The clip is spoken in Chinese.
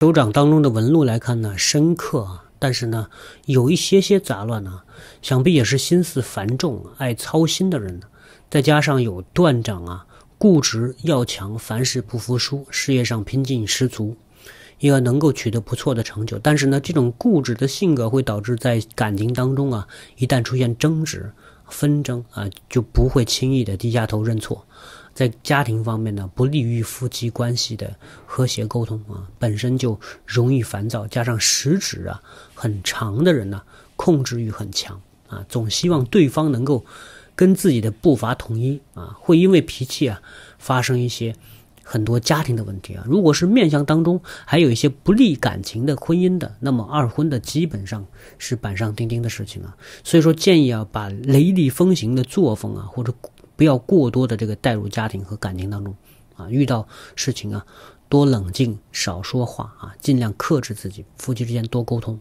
手掌当中的纹路来看呢，深刻啊，但是呢，有一些些杂乱呢，想必也是心思繁重、爱操心的人呢。再加上有断掌啊，固执、要强，凡事不服输，事业上拼劲十足。应该能够取得不错的成就，但是呢，这种固执的性格会导致在感情当中啊，一旦出现争执、纷争啊，就不会轻易的低下头认错。在家庭方面呢，不利于夫妻关系的和谐沟通啊，本身就容易烦躁，加上食指啊很长的人呢，控制欲很强啊，总希望对方能够跟自己的步伐统一啊，会因为脾气啊发生一些。很多家庭的问题啊，如果是面相当中还有一些不利感情的婚姻的，那么二婚的基本上是板上钉钉的事情啊。所以说建议啊，把雷厉风行的作风啊，或者不要过多的这个带入家庭和感情当中，啊，遇到事情啊，多冷静，少说话啊，尽量克制自己，夫妻之间多沟通。